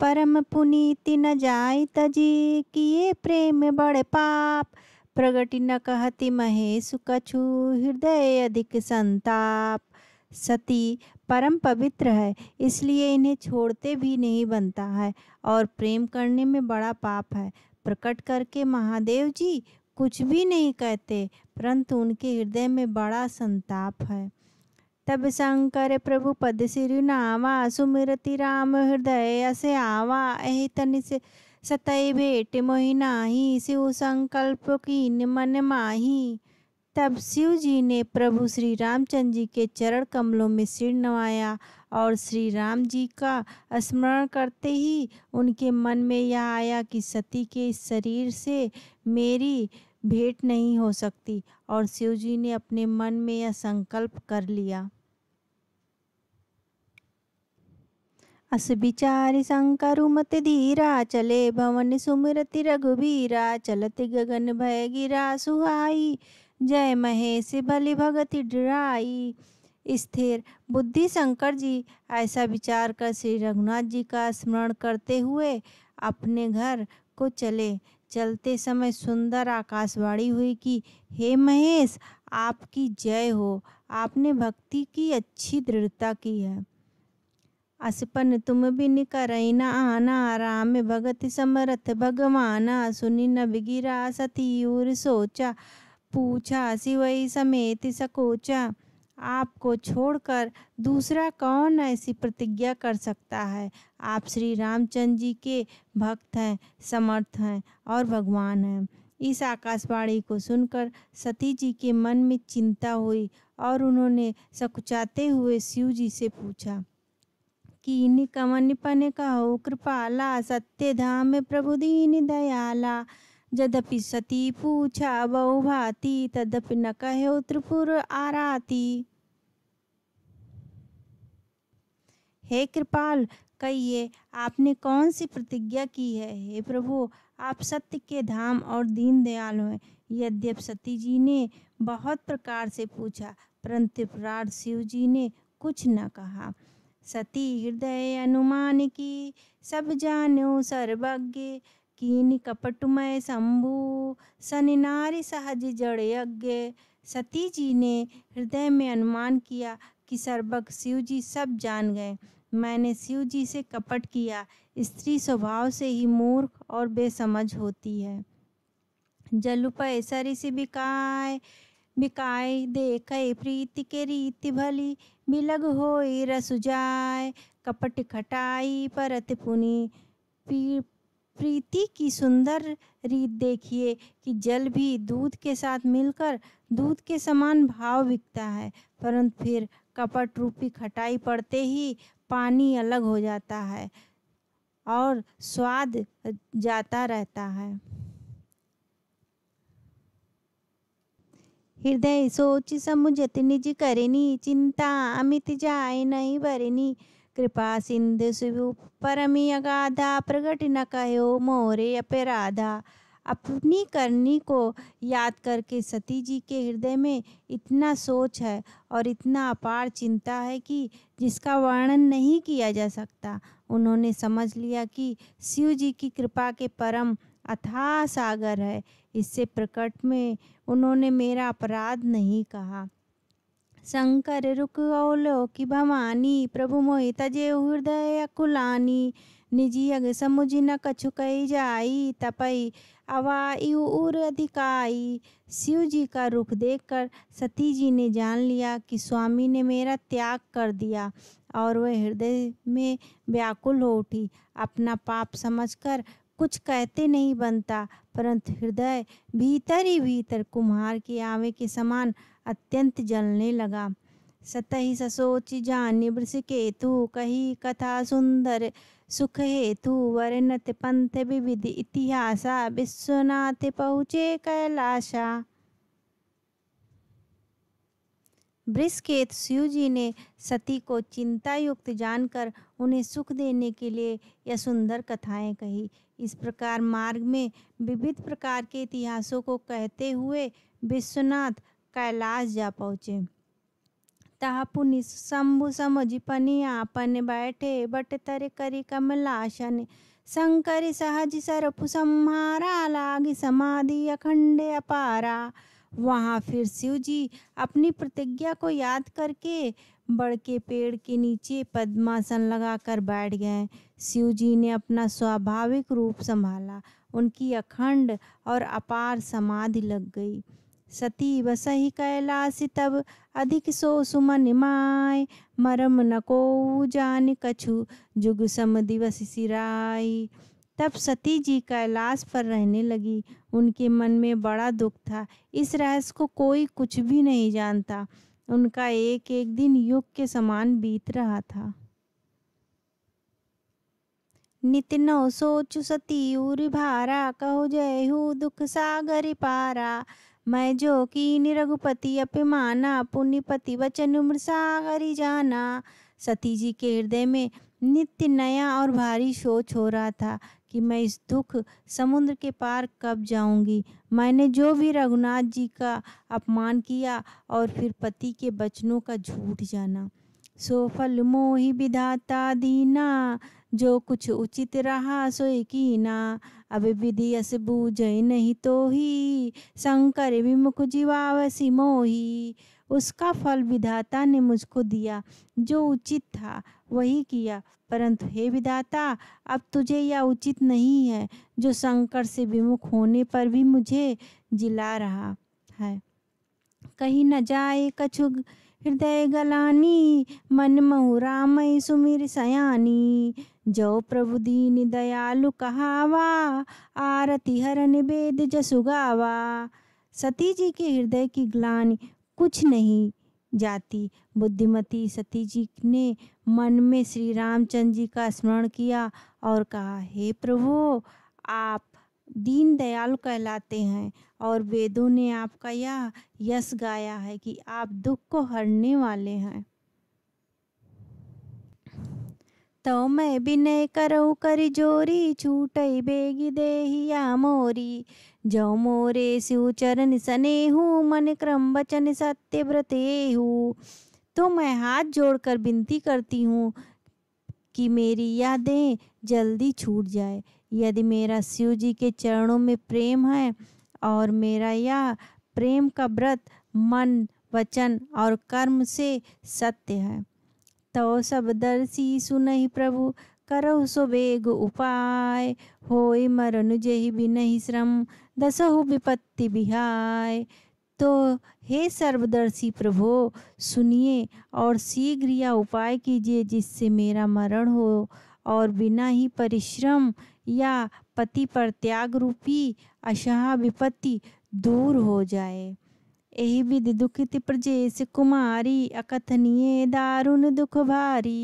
परम पुनीति न जाय तजी किए प्रेम बड़ पाप प्रगति न कहति महेश कछु हृदय अधिक संताप सती परम पवित्र है इसलिए इन्हें छोड़ते भी नहीं बनता है और प्रेम करने में बड़ा पाप है प्रकट करके महादेव जी कुछ भी नहीं कहते परंतु उनके हृदय में बड़ा संताप है तब शंकर प्रभु पद सिरु नावा सुमिरति राम हृदय से आवा एहि तनि से सतय भेट मोहिनाही शिव संकल्प न मन माही तब शिव जी ने प्रभु श्री रामचंद्र जी के चरण कमलों में सिर नवाया और श्री राम जी का स्मरण करते ही उनके मन में यह आया कि सती के इस शरीर से मेरी भेंट नहीं हो सकती और शिव जी ने अपने मन में यह संकल्प कर लिया अस बिचारी शंकरु मत धीरा चले भवन सुमरति रघुबीरा चलत गगन भय गिरा सुहाई जय महेश बलि भगति डराई स्थिर बुद्धि शंकर जी ऐसा विचार कर श्री रघुनाथ जी का स्मरण करते हुए अपने घर को चले चलते समय सुंदर आकाशवाणी हुई कि हे महेश आपकी जय हो आपने भक्ति की अच्छी दृढ़ता की है असपन तुम बिन न आना राम भगत समरथ भगवाना सुनी न बिगिरा उर सोचा पूछा सिवई समेत सकोचा आपको छोड़कर दूसरा कौन ऐसी प्रतिज्ञा कर सकता है आप श्री रामचंद्र जी के भक्त हैं समर्थ हैं और भगवान हैं इस आकाशवाणी को सुनकर सती जी के मन में चिंता हुई और उन्होंने सकुचाते हुए शिव जी से पूछा कीन कवन पन कहो कृपाला सत्य धाम प्रभु दीन दयाला जदपि सती पूछा बहु भाति तदपि न कहो त्रिपुर आराती हे कृपाल कहिए आपने कौन सी प्रतिज्ञा की है हे प्रभु आप सत्य के धाम और दीन दयाल हैं यद्यप सती जी ने बहुत प्रकार से पूछा परंतु शिव जी ने कुछ न कहा सती हृदय अनुमान की सब जानो सर्वज्ञ कीन कपटमय शंभु सनि नारी सहज जड़ यज्ञ सती जी ने हृदय में अनुमान किया कि सर्वक शिव जी सब जान गए मैंने शिव जी से कपट किया स्त्री स्वभाव से ही मूर्ख और बेसमझ होती है जलुपय सरिस बिकाय बिकाय देख प्रीति के रीति भली मिलग हो रस जाय कपट खटाई परत पुनी प्रीति की सुंदर रीत देखिए कि जल भी दूध के साथ मिलकर दूध के समान भाव बिकता है परंतु फिर कपट रूपी खटाई पड़ते ही पानी अलग हो जाता है और स्वाद जाता रहता है हृदय सोची समुझत निज करनी चिंता अमित जाय नहीं भरनी कृपा सिंध सिभु परमी अगाधा प्रगट न कहो मोरे अपराधा अपनी करनी को याद करके सती जी के हृदय में इतना सोच है और इतना अपार चिंता है कि जिसका वर्णन नहीं किया जा सकता उन्होंने समझ लिया कि शिव जी की कृपा के परम अथाह सागर है इससे प्रकट में उन्होंने मेरा अपराध नहीं कहा शंकर रुकौलो कि भवानी प्रभु मोहित जे हृदय अकुलानी निजी अग समुझ न कछु कई जाई तपई अवा उर अधिकाई शिव जी का रुख देखकर सती जी ने जान लिया कि स्वामी ने मेरा त्याग कर दिया और वह हृदय में व्याकुल हो उठी अपना पाप समझकर कुछ कहते नहीं बनता परंतु हृदय भीतर ही भीतर कुम्हार के आवे के समान अत्यंत जलने लगा सतही ससोच के केतु कही कथा सुंदर सुख हेतु वर्णत पंथ विविध इतिहासा विश्वनाथ पहुँचे कैलाशा ब्रिस्केत जी ने सती को चिंतायुक्त जानकर उन्हें सुख देने के लिए यह सुंदर कथाएं कही इस प्रकार मार्ग में विविध प्रकार के इतिहासों को कहते हुए विश्वनाथ कैलाश जा पहुँचे तापुनि शंभु समझिपनि आपन बैठे बट तर करी कमलाशन शंकर सहज सरपु संहारा लाग समाधि अखंड अपारा वहाँ फिर शिव जी अपनी प्रतिज्ञा को याद करके बड़ के पेड़ के नीचे पद्मासन लगाकर बैठ गए शिव जी ने अपना स्वाभाविक रूप संभाला उनकी अखंड और अपार समाधि लग गई सती ही कैलाश तब अधिक सो सुमन माय मरम नको जान कछु जुग सम दिवस सिराई तब सती जी कैलाश पर रहने लगी उनके मन में बड़ा दुख था इस रहस्य को कोई कुछ भी नहीं जानता उनका एक एक दिन युग के समान बीत रहा था नितनो सोच सती उरी भारा कहो हो दुख सागर पारा मैं जो कि रघुपति अपिमाना पुण्यपति वचन उम्र सागरी जाना सती जी के हृदय में नित्य नया और भारी सोच हो रहा था कि मैं इस दुख समुद्र के पार कब जाऊंगी मैंने जो भी रघुनाथ जी का अपमान किया और फिर पति के बचनों का झूठ जाना सो फल मोही विधाता दीना जो कुछ उचित रहा सो कीना अब विधि अस बूझ नहीं तो ही शंकर विमुख जीवावसी मोही उसका फल विधाता ने मुझको दिया जो उचित था वही किया परंतु हे विदाता अब तुझे यह उचित नहीं है जो शंकर से विमुख होने पर भी मुझे जिला रहा है कहीं न जाए कछु हृदय गलानी मन महु रामय सुमिर सयानी जो प्रभु दीन दयालु कहावा आरती हर वेद जसुगावा सती जी के हृदय की ग्लानी कुछ नहीं जाती बुद्धिमती सती जी ने मन में श्री रामचंद्र जी का स्मरण किया और कहा हे प्रभु आप दीन दयालु कहलाते हैं और वेदों ने आपका यह यश गाया है कि आप दुख को हरने वाले हैं तो मैं विनय करऊ करी जोरी छूट बेगी देहिया मोरी जौ मोरे शिव चरण हूँ मन क्रम वचन सत्य व्रते हूँ तो मैं हाथ जोड़कर विनती करती हूँ कि मेरी यादें जल्दी छूट जाए यदि मेरा शिव जी के चरणों में प्रेम है और मेरा यह प्रेम का व्रत मन वचन और कर्म से सत्य है तो सब दर्शी सुनहि प्रभु करो सो बेग उपाय होय मरनु जेहि बिनहि श्रम दसहु विपत्ति बिहाय तो हे सर्वदर्शी प्रभो सुनिए और शीघ्र या उपाय कीजिए जिससे मेरा मरण हो और बिना ही परिश्रम या पति पर त्याग रूपी अशहा विपत्ति दूर हो जाए यही विधि दुखित प्रजेश कुमारी अकथनीय दारुण दुख भारी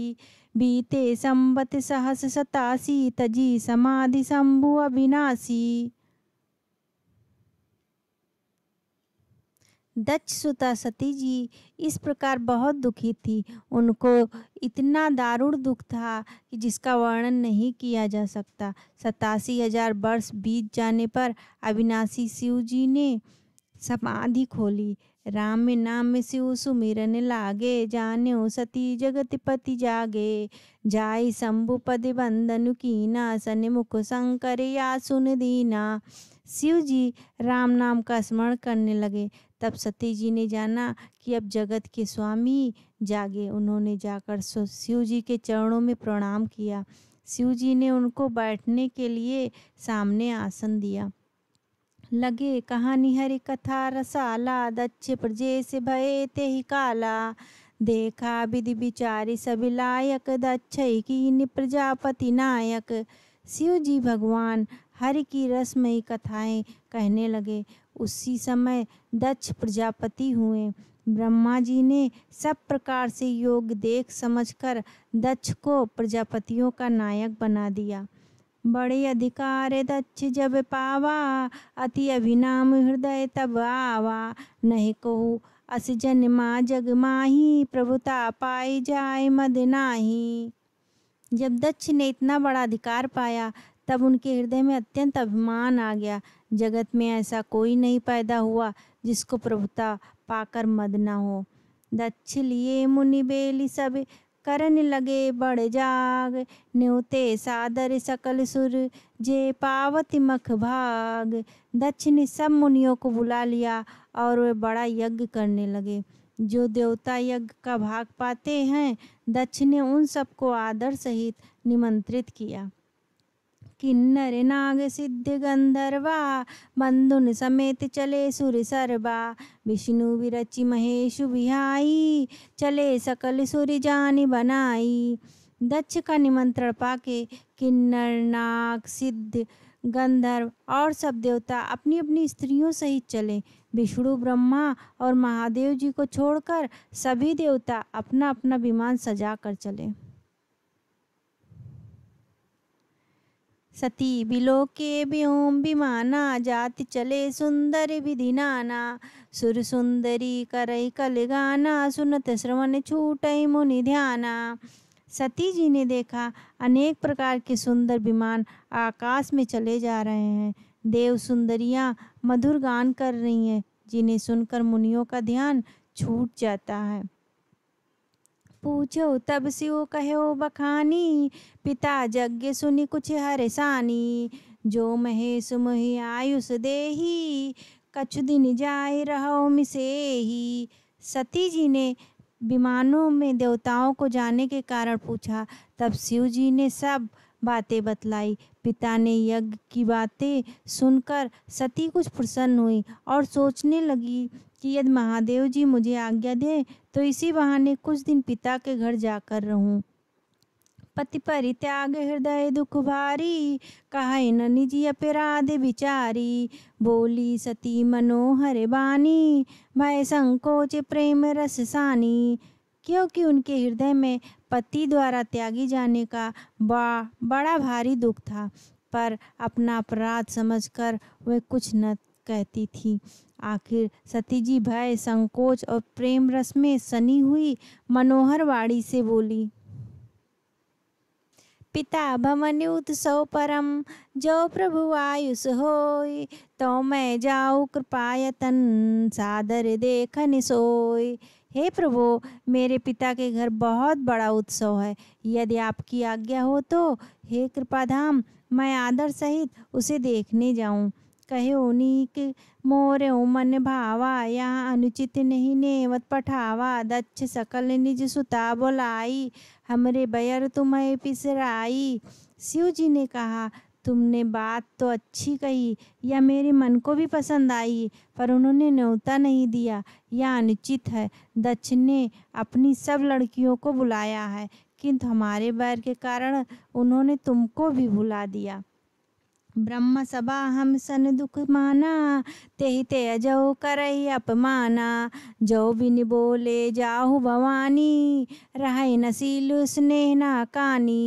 बीते संबत सहस सतासी तजी समाधि शंभु अविनाशी दक्ष सुता सती जी इस प्रकार बहुत दुखी थी उनको इतना दारुण दुख था कि जिसका वर्णन नहीं किया जा सकता सतासी हजार वर्ष बीत जाने पर अविनाशी शिव जी ने समाधि खोली राम में नाम में शिव सुमिरन लागे जाने हो सती पति जागे जाय शंभु पद बंदनु कीना सन मुख शंकर या सुन दीना शिव जी राम नाम का स्मरण करने लगे तब सती जी ने जाना कि अब जगत के स्वामी जागे उन्होंने जाकर शिव जी के चरणों में प्रणाम किया शिव जी ने उनको बैठने के लिए सामने आसन दिया लगे कहानी हरि कथा रसाला दक्ष से भय ते ही काला देखा विधि विचारी सभी लायक दक्ष की प्रजापति नायक शिव जी भगवान हरि की रसमयी कथाएं कहने लगे उसी समय दक्ष प्रजापति हुए ब्रह्मा जी ने सब प्रकार से योग देख समझकर दक्ष को प्रजापतियों का नायक बना दिया बड़े अधिकार दक्ष जब पावा अति अभिनाम हृदय तब आवा नहीं कहू अस जन माँ जग माही प्रभुता पाई जाए मद नाही जब दक्ष ने इतना बड़ा अधिकार पाया तब उनके हृदय में अत्यंत अभिमान आ गया जगत में ऐसा कोई नहीं पैदा हुआ जिसको प्रभुता पाकर मद न हो दक्ष लिए मुनि बेली सब करने लगे बड़ जाग न्योते सादर सकल सुर जे पावति मख भाग दक्ष ने सब मुनियों को बुला लिया और वे बड़ा यज्ञ करने लगे जो देवता यज्ञ का भाग पाते हैं दक्ष ने उन सबको आदर सहित निमंत्रित किया किन्नर नाग सिद्ध गंधर्वा बंधुन समेत चले सुर सर्वा विष्णु विरचि महेशु विहाई चले सकल सुर जानी बनाई दक्ष का निमंत्रण पाके किन्नर नाग सिद्ध गंधर्व और सब देवता अपनी अपनी स्त्रियों सहित चले विष्णु ब्रह्मा और महादेव जी को छोड़कर सभी देवता अपना अपना विमान सजा कर चले सती बिलोके व्योम विमाना जाति चले सुंदर विधि नाना सुर सुंदरी करई कल गाना सुनत श्रवण छूट मुनि ध्याना सती जी ने देखा अनेक प्रकार के सुंदर विमान आकाश में चले जा रहे हैं देव सुंदरियाँ मधुर गान कर रही हैं जिन्हें सुनकर मुनियों का ध्यान छूट जाता है पूछो तब सियो कहो बखानी पिता जग्ञ सुनि कुछ सानी जो महेश मुहि आयुष देही कछु दिन जाय रहो मिसे ही सती जी ने विमानों में देवताओं को जाने के कारण पूछा तब शिव जी ने सब बातें बतलाई पिता ने यज्ञ की बातें सुनकर सती कुछ प्रसन्न हुई और सोचने लगी कि यदि महादेव जी मुझे आज्ञा दें तो इसी बहाने कुछ दिन पिता के घर जाकर रहूं पति परित्याग हृदय दुख भारी कहा ननि जी अपराध विचारी बोली सती मनोहर बानी भय संकोच प्रेम रस सानी क्योंकि उनके हृदय में पति द्वारा त्यागी जाने का बा, बड़ा भारी दुख था पर अपना अपराध समझकर वह कुछ न कहती थी आखिर सती जी भय संकोच और प्रेम रस में सनी हुई मनोहर वाणी से बोली पिता भवन्युत सौ परम जो प्रभु आयुष होय तो मैं जाऊँ कृपायतन सादर देखन सोय हे प्रभु मेरे पिता के घर बहुत बड़ा उत्सव है यदि आपकी आज्ञा हो तो हे कृपाधाम मैं आदर सहित उसे देखने जाऊं कहे उनिक मोर उमन भावा यहाँ अनुचित नहीं नेवत पठावा दक्ष सकल निज सुता बोलाई हमरे बैर तुम्हें पिसराई शिव जी ने कहा तुमने बात तो अच्छी कही या मेरे मन को भी पसंद आई पर उन्होंने न्योता नहीं दिया यह अनुचित है दक्ष ने अपनी सब लड़कियों को बुलाया है किंतु हमारे बैर के कारण उन्होंने तुमको भी भुला दिया ब्रह्म सभा हम सन दुख माना तेहि अजो करही अपमाना जो बिन बोले जाहु भवानी रह नसीलु स्नेह ना कानी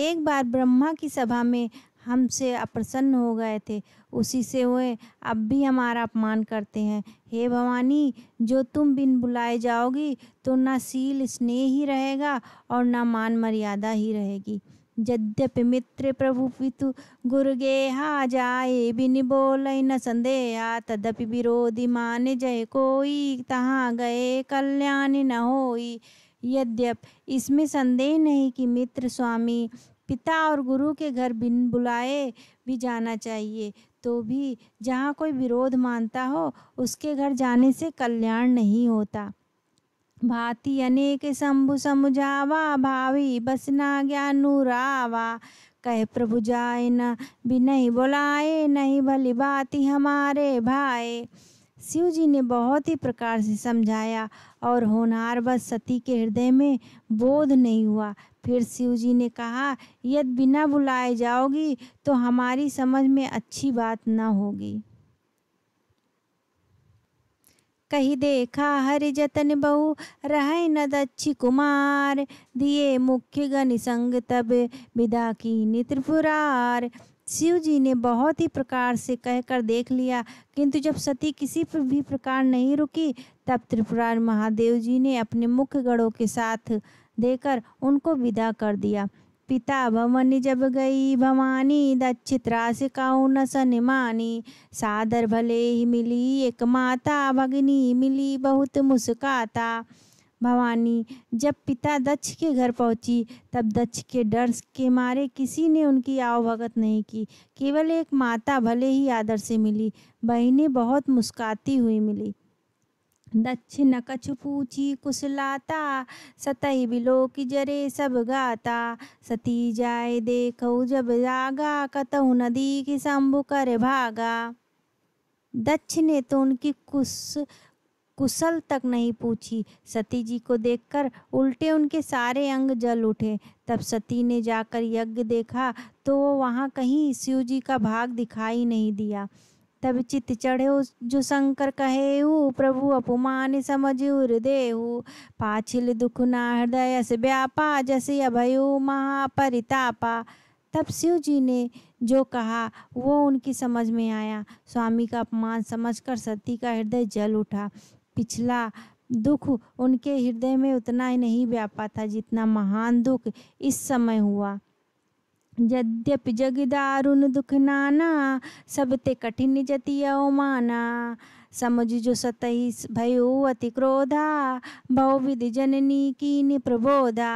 एक बार ब्रह्मा की सभा में हमसे अप्रसन्न हो गए थे उसी से वे अब भी हमारा अपमान करते हैं हे भवानी जो तुम बिन बुलाए जाओगी तो ना सील स्नेह ही रहेगा और ना मान मर्यादा ही रहेगी यद्यपि मित्र प्रभु पितु हा जाए बिन बोल न संदेहा तदपि विरोधी मान जय कोई तहाँ गए कल्याण न होई यद्यप इसमें संदेह नहीं कि मित्र स्वामी पिता और गुरु के घर बिन बुलाए भी जाना चाहिए तो भी जहाँ कोई विरोध मानता हो उसके घर जाने से कल्याण नहीं होता भांति अनेक शंभु समुझावा भावी बसना ज्ञानुरावा कह प्रभु जाए न भी नहीं बुलाए नहीं भली बात हमारे भाई शिव जी ने बहुत ही प्रकार से समझाया और होनहार बस सती के हृदय में बोध नहीं हुआ फिर शिव जी ने कहा यदि बिना बुलाए जाओगी तो हमारी समझ में अच्छी बात न होगी कही देखा हरि जतन बहु रह न दक्षि कुमार दिए मुख्य गण संग तब विदा की नित्रपुरार शिव जी ने बहुत ही प्रकार से कहकर देख लिया किंतु जब सती किसी पर भी प्रकार नहीं रुकी तब त्रिपुरार महादेव जी ने अपने मुख्य गढ़ों के साथ देकर उनको विदा कर दिया पिता भवन जब गई भवानी दक्षित्रा से काऊ न सन मानी सादर भले ही मिली एक माता भगनी मिली बहुत मुस्काता भवानी जब पिता दक्ष के घर पहुंची तब दक्ष के डर के मारे किसी ने उनकी आवभगत नहीं की केवल एक माता भले ही आदर से मिली बहिने बहुत मुस्काती हुई मिली दक्षिण कछ पूछी कुशलाता सतही बिलो की जरे सब गाता सती जाए देखो जब जागा कतु नदी की शंभु कर भागा दक्ष ने तो उनकी कुश कुशल तक नहीं पूछी सती जी को देखकर उल्टे उनके सारे अंग जल उठे तब सती ने जाकर यज्ञ देखा तो वो वहाँ कहीं शिव जी का भाग दिखाई नहीं दिया तब चित चढ़े जो शंकर कहे प्रभु अपमान समझ हृदय पाछिल दुख ना हृदय से व्यापा जैसे अभयो महापरितापा तब शिव जी ने जो कहा वो उनकी समझ में आया स्वामी का अपमान समझकर सती का हृदय जल उठा पिछला दुख उनके हृदय में उतना ही नहीं व्यापा था जितना महान दुख इस समय हुआ यद्यपि जग दारुण दुख नाना सब ते कठिन जति अवमाना समझ जो सतही भयो अति क्रोधा बहुविध जननी की प्रबोधा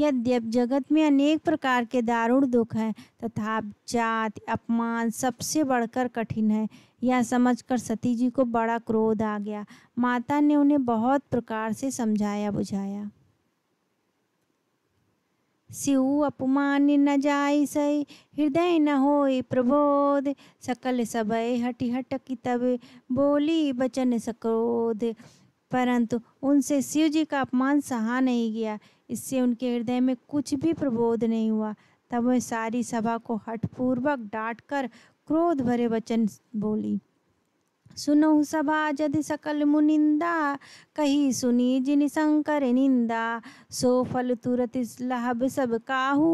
यद्यप जगत में अनेक प्रकार के दारुण दुख हैं तथा जात अपमान सबसे बढ़कर कठिन है यह समझकर सती जी को बड़ा क्रोध आ गया माता ने उन्हें बहुत प्रकार से समझाया बुझाया शिव अपमान न जाय सय हृदय न हो प्रबोध सकल सबय हटि हटकी तब बोली बचन सक्रोध परंतु उनसे शिव जी का अपमान सहा नहीं गया इससे उनके हृदय में कुछ भी प्रबोध नहीं हुआ तब वह सारी सभा को हठपूर्वक डांट कर क्रोध भरे वचन बोली सुनो सभा जद सकल मुनिंदा कही सुनी जिन शंकर निंदा सो फल तुरत लहब सब काहू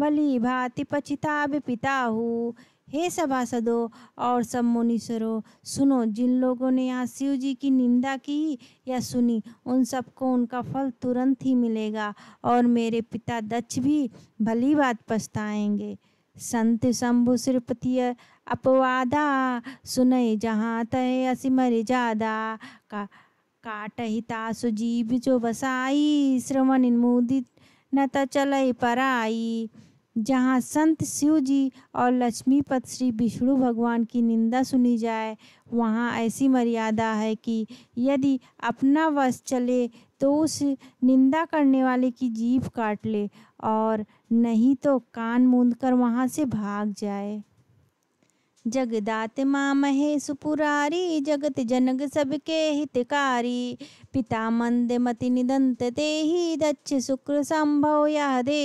भली भाति पछिता पिताहू हे सभा सदो और सब मुनीश्वरों सुनो जिन लोगों ने यहाँ शिव जी की निंदा की या सुनी उन सबको उनका फल तुरंत ही मिलेगा और मेरे पिता दक्ष भी भली बात पछताएंगे संत शंभु श्रीपतिय अपवादा सुनय जहाँ तय असिमर जादा का काटहिता सुजीव जो बसाई श्रवण इन्मोदित न त चलय पराई जहाँ संत शिव जी और लक्ष्मीपत श्री विष्णु भगवान की निंदा सुनी जाए वहाँ ऐसी मर्यादा है कि यदि अपना वश चले तो उस निंदा करने वाले की जीभ काट ले और नहीं तो कान मूंद कर वहाँ से भाग जाए जगदात महेश सुपुरारी जगत जनग सबके हितकारी पिता मंद मति निदंत दे दक्ष शुक्र संभव या दे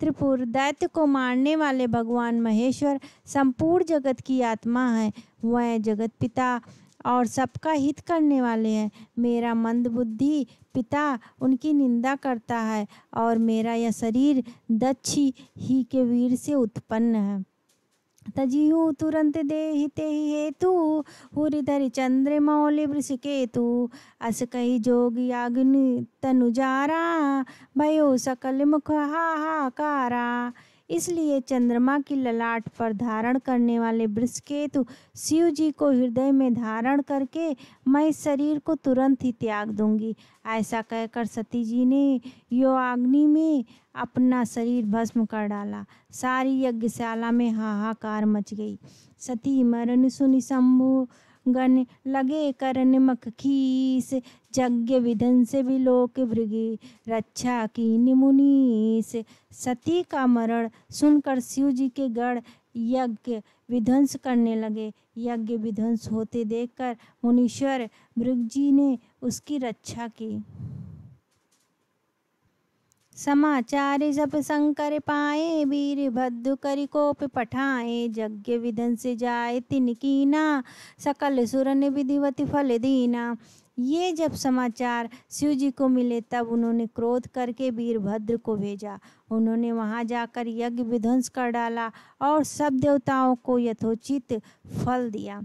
त्रिपुर दैत्य को मारने वाले भगवान महेश्वर संपूर्ण जगत की आत्मा है वह जगत पिता और सबका हित करने वाले हैं मेरा मंदबुद्धि पिता उनकी निंदा करता है और मेरा यह शरीर दक्ष ही के वीर से उत्पन्न है तजीहु तुरंत हिते ही हेतु हुरिधर चंद्र मौलि वृषिकेतु अस कही जोग याग्नि तनुजारा भयो सकल मुख हाहाकारा इसलिए चंद्रमा की ललाट पर धारण करने वाले बृषकेतु शिव जी को हृदय में धारण करके मैं शरीर को तुरंत ही त्याग दूंगी ऐसा कहकर सती जी ने अग्नि में अपना शरीर भस्म कर डाला सारी यज्ञशाला में हाहाकार मच गई सती मरण सुनि शंभु गण लगे कर निमक खीस यज्ञ विधन से भी लोक भृगे रक्षा की निमुनीस सती का मरण सुनकर शिव जी के गढ़ यज्ञ विध्वंस करने लगे यज्ञ विध्वंस होते देखकर मुनीश्वर मृग जी ने उसकी रक्षा की समाचार जप शंकर पाए वीरभद्र करि कोप पठाए यज्ञ विधन से जाए तिनकीना सकल सुरन विधिवत फल दीना ये जब समाचार शिव जी को मिले तब उन्होंने क्रोध करके वीरभद्र को भेजा उन्होंने वहाँ जाकर यज्ञ विध्वंस कर डाला और सब देवताओं को यथोचित फल दिया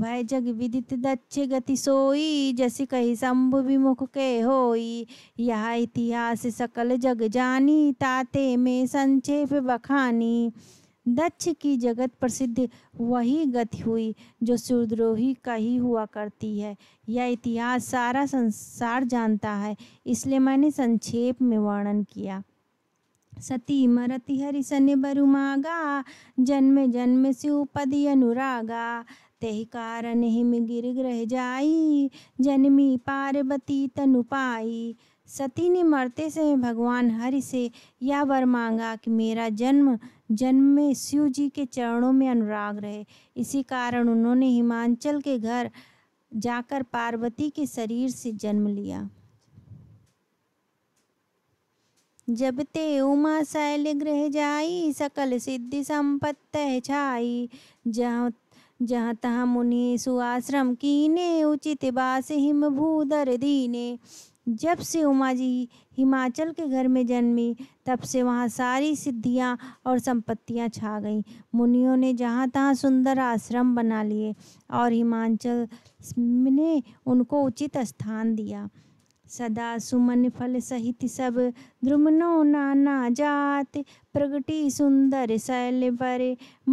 भय जग विदित दक्ष गति सोई जैसे कही शंभु विमुख के होई यह इतिहास सकल जग जानी ताते में संक्षेप बखानी दक्ष की जगत प्रसिद्ध वही गति हुई जो सूर्यद्रोही का ही हुआ करती है यह इतिहास सारा संसार जानता है इसलिए मैंने संक्षेप में वर्णन किया सती मरति हरिशन बरुमागा जन्म जन्म से उपदि अनुरागा ते कारण हिम गिर ग्रह जाई जन्मी पार्वती तनु पाई सती ने मरते समय भगवान हरि से यह वर मांगा कि मेरा जन्म जन्म में शिव जी के चरणों में अनुराग रहे इसी कारण उन्होंने हिमांचल के घर जाकर पार्वती के शरीर से जन्म लिया जब ते उमा शैल ग्रह जाई सकल सिद्धि संपत्त छाई जहाँ जहाँ तहाँ मुनि सुआश्रम कीने उचित बास हिम भूदर दीने जब से उमा जी हिमाचल के घर में जन्मी तब से वहाँ सारी सिद्धियाँ और संपत्तियाँ छा गईं मुनियों ने जहाँ तहाँ सुंदर आश्रम बना लिए और हिमाचल ने उनको उचित स्थान दिया सदा सुमन फल सहित सब द्रुमनो नाना जात प्रगति सुंदर शैल पर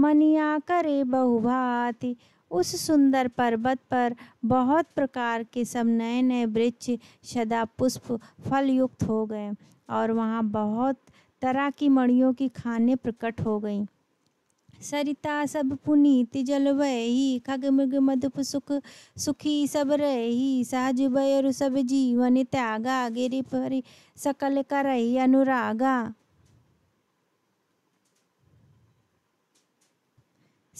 मनिया करे बहुभात उस सुंदर पर्वत पर बहुत प्रकार के सब नए नए वृक्ष सदा पुष्प फल युक्त हो गए और वहाँ बहुत तरह की मणियों की खाने प्रकट हो गईं सरिता सब पुनीत जलवही खग मृग मधुप सुख सुखी सब रही सहज बयर सब जीवन त्यागा गिरि परि सकल करही अनुरागा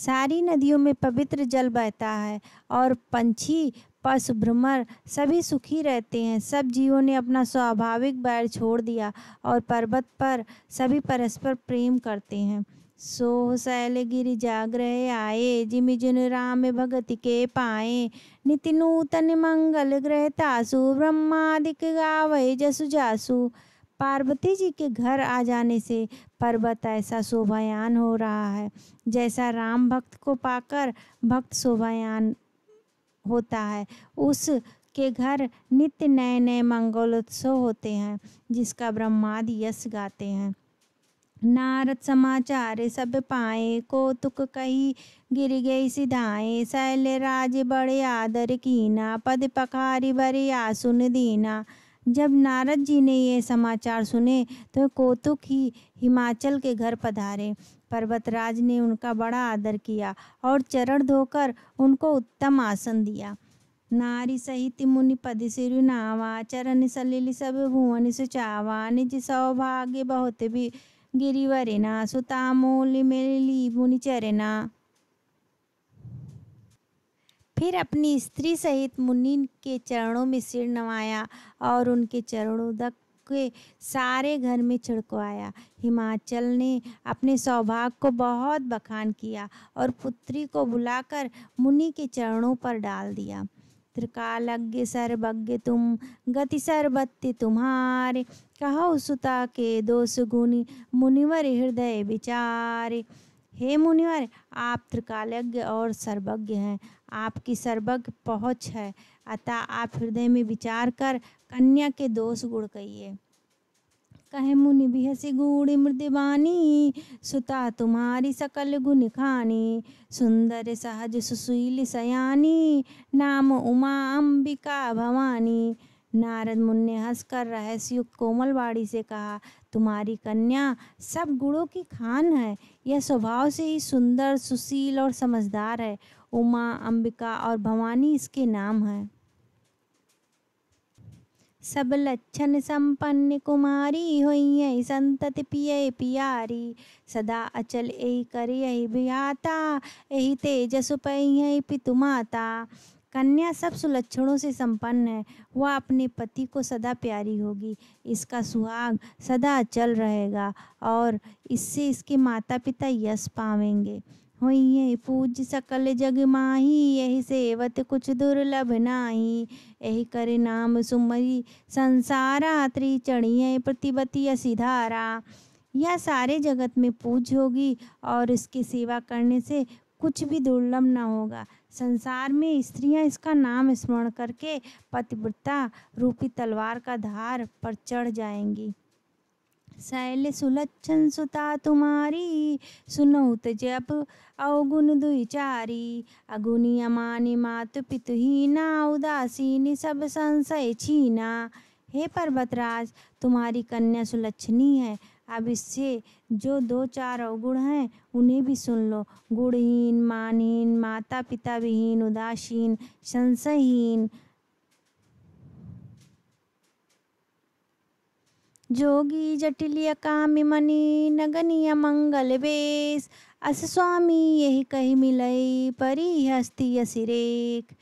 सारी नदियों में पवित्र जल बहता है और पंछी पशु भ्रमर सभी सुखी रहते हैं सब जीवों ने अपना स्वाभाविक बैर छोड़ दिया और पर्वत पर सभी परस्पर प्रेम करते हैं सो शैल गिरि जाग रहे आए जिमिजुन राम भगत के पाए निति नूतन मंगल ग्रह तासु ब्रह्मादिक गावे जसु जासु पार्वती जी के घर आ जाने से पर्वत ऐसा शोभायान हो रहा है जैसा राम भक्त को पाकर भक्त शोभायान होता है उस के घर नित्य नए नए मंगलोत्सव होते हैं जिसका ब्रह्मादि यश गाते हैं नारद समाचार सब पाए कौतुक कही गिर गई सिधाए शैल राज बड़े आदर कीना पद पखारी बरे आसुन दीना जब नारद जी ने ये समाचार सुने तो कौतुक ही हिमाचल के घर पधारे पर्वतराज ने उनका बड़ा आदर किया और चरण धोकर उनको उत्तम आसन दिया नारी सहित मुनि पद सिर नावा चरण सलिल सब भुवन सुचावा निज सौभाग्य बहुत भी ಗಿರಿವರಿನ सुतामोली मेली मुनिचरना फिर अपनी स्त्री सहित मुनि के चरणों में सिर नवाया और उनके चरणों तक के सारे घर में छिड़कवाया हिमाचल ने अपने सौभाग्य को बहुत बखान किया और पुत्री को बुलाकर मुनि के चरणों पर डाल दिया त्रिकालज्ञ सर्वज्ञ तुम गति सर्वत्य तुम्हारे कहा सुता के दोष सुगुनी मुनिवर हृदय विचारे हे मुनिवर आप त्रिकालज्ञ और सर्वज्ञ हैं आपकी सर्वज्ञ पहुँच है अतः आप हृदय में विचार कर कन्या के दोष गुण कहिए कहे मुनि बिहसी गुण मृदिवानी सुता तुम्हारी सकल गुण खानी सुंदर सहज सुशील सयानी नाम उमा अंबिका भवानी नारद मुन ने हंसकर रहस्युक्त कोमल वाणी से कहा तुम्हारी कन्या सब गुणों की खान है यह स्वभाव से ही सुंदर सुशील और समझदार है उमा अंबिका और भवानी इसके नाम हैं सब लक्षण संपन्न कुमारी हुई संतति पिय पियारी सदा अचल यही करी यही बिहाता यही तेजस पई पितु माता कन्या सब सुलक्षणों से संपन्न है वह अपने पति को सदा प्यारी होगी इसका सुहाग सदा अचल रहेगा और इससे इसके माता पिता यश पावेंगे ये पूज सकल जग माही यही सेवत कुछ दुर्लभ नाही यही करे नाम सुमरी संसारा त्रिचणीय प्रतिबती सिधारा यह सारे जगत में पूज होगी और इसकी सेवा करने से कुछ भी दुर्लभ न होगा संसार में स्त्रियां इसका नाम स्मरण करके पतिव्रता रूपी तलवार का धार पर चढ़ जाएंगी शैल सुलच्छन सुता तुम्हारी सुनौत जब अवगुण दुचारी अगुणी अमानी मातु पितुहीना उदासीनी सब संशय छीना हे पर्वतराज तुम्हारी कन्या सुलक्षणी है अब इससे जो दो चार अवगुण हैं उन्हें भी सुन लो गुणहीन मानहीन माता पिता विहीन उदासीन संशयहीन जोगी जटिलिय कामि मनी नगनीय मंगल बेश अस स्वामी यही कही मिलई परी हस्ती सिरेख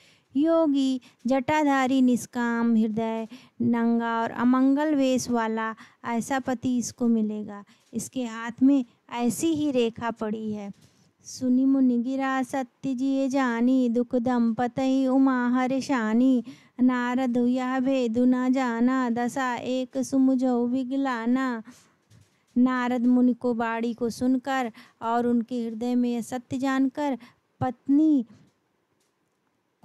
योगी जटाधारी निष्काम हृदय नंगा और अमंगल वेश वाला ऐसा पति इसको मिलेगा इसके हाथ में ऐसी ही रेखा पड़ी है सुनि मुनि गिरा सत्य जिये जानी दुख ही उमा शानी नारद यह भेदु न जाना दशा एक सुमुझो बिगलाना नारद मुनि को बाड़ी को सुनकर और उनके हृदय में सत्य जानकर पत्नी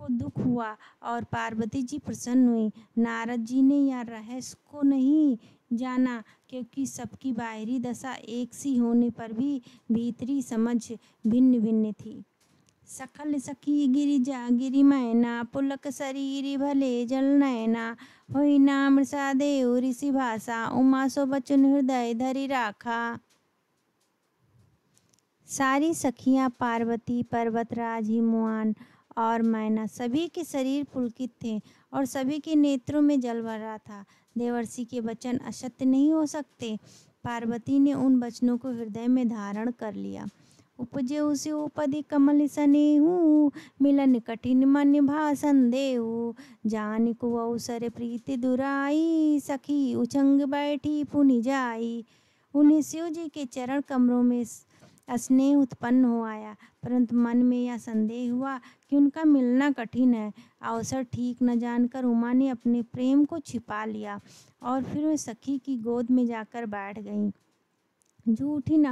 को दुख हुआ और पार्वती जी प्रसन्न हुई नारद जी ने यह रहस्य को नहीं जाना क्योंकि सबकी बाहरी दशा एक सी होने पर भी भीतरी समझ भिन्न भिन्न थी सकल सखी गिरी गिरिमयना पुलक शरीर भले जल नैना हो नाम सा देव ऋषि भाषा उमा सो बचन हृदय धरी राखा सारी सखियां पार्वती पर्वतराज हिमुआन और मैना सभी के शरीर पुलकित थे और सभी के नेत्रों में जल भर रहा था देवर्षि के वचन असत्य नहीं हो सकते पार्वती ने उन वचनों को हृदय में धारण कर लिया उपजे उसे उपदि कमल सने मिलन कठिन मन भाषण देहू जान को अवसर प्रीति दुराई सखी उछंग बैठी पुनि जाई उन्हें शिव जी के चरण कमरों में स्नेह उत्पन्न हो आया परंतु मन में यह संदेह हुआ कि उनका मिलना कठिन है अवसर ठीक न जानकर उमा ने अपने प्रेम को छिपा लिया और फिर वे सखी की गोद में जाकर बैठ गईं झूठी न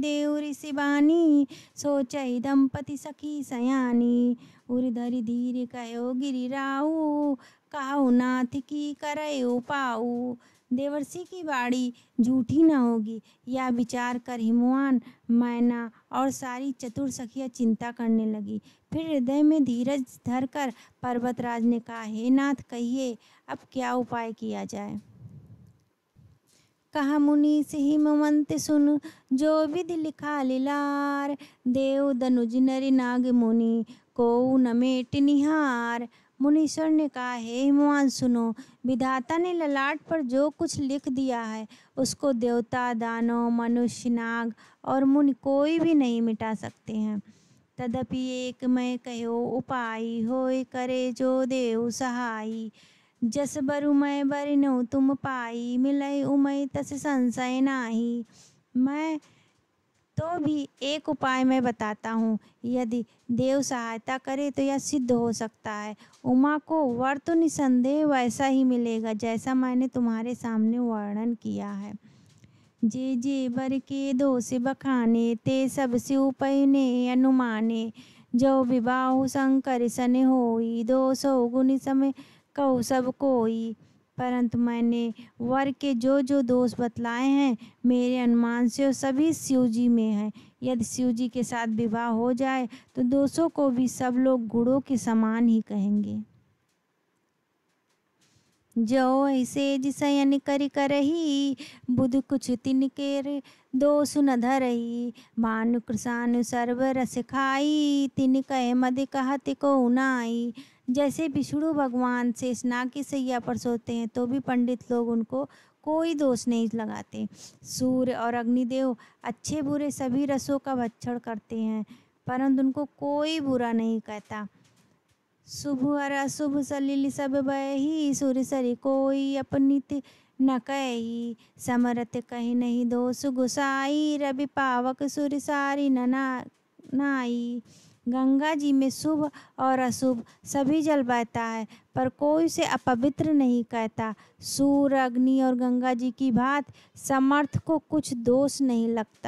देव ऋषि शिवानी सोच दंपति सखी सयानी उधरी धीरे कहो गिरिराऊ का नाथ की करे पाऊ देवर्षि की वाणी झूठी न होगी यह विचार कर हिमवान मैना और सारी चतुर सखियाँ चिंता करने लगी फिर हृदय में धीरज धर कर पर्वतराज ने कहा हे नाथ कहिए अब क्या उपाय किया जाए कहा मुनि से ही ममंत सुन जो विधि लिखा लिलार देव दनुज नरि नाग मुनि को नमेट निहार मुनीश्वर ने कहा हे हिमवान सुनो विधाता ने ललाट पर जो कुछ लिख दिया है उसको देवता दानव मनुष्य नाग और मुनि कोई भी नहीं मिटा सकते हैं तदपि एक मैं कहो उपाय होय करे जो देव सहाई जस बरु मैं बरिनऊ तुम पाई मिलय उमय तस संशय नाही मैं तो भी एक उपाय मैं बताता हूँ यदि देव सहायता करे तो यह सिद्ध हो सकता है उमा को वर तो निसंदेह वैसा ही मिलेगा जैसा मैंने तुम्हारे सामने वर्णन किया है जे जे बर के दो से बखाने ते सब से उपयने अनुमाने जो विवाह शंकर सने होई दो सौ गुण समय कौ सब कोई परंतु मैंने वर के जो जो दोष बतलाए हैं मेरे अनुमान से सभी शिवजी में हैं यदि शिवजी के साथ विवाह हो जाए तो दोषों को भी सब लोग गुड़ों के समान ही कहेंगे जो ऐसे जिसयन कर रही बुध कुछ तिन के दोष न धरही भानु कृषानु सर्व रस खाई तिन कह मद कहत को उनाई जैसे विष्णु भगवान से स्ना की सैया पर सोते हैं तो भी पंडित लोग उनको कोई दोष नहीं लगाते सूर्य और अग्निदेव अच्छे बुरे सभी रसों का भक्षण करते हैं परंतु उनको कोई बुरा नहीं कहता शुभ और अशुभ सलील सब ही सूर्य सरी कोई अपनीत न कही समरत कहीं नहीं दोष गुसाई रवि पावक सूर्य सारी न ना, ना गंगा जी में शुभ और अशुभ सभी जल बहता है पर कोई उसे अपवित्र नहीं कहता सूर्य अग्नि और गंगा जी की बात समर्थ को कुछ दोष नहीं लगता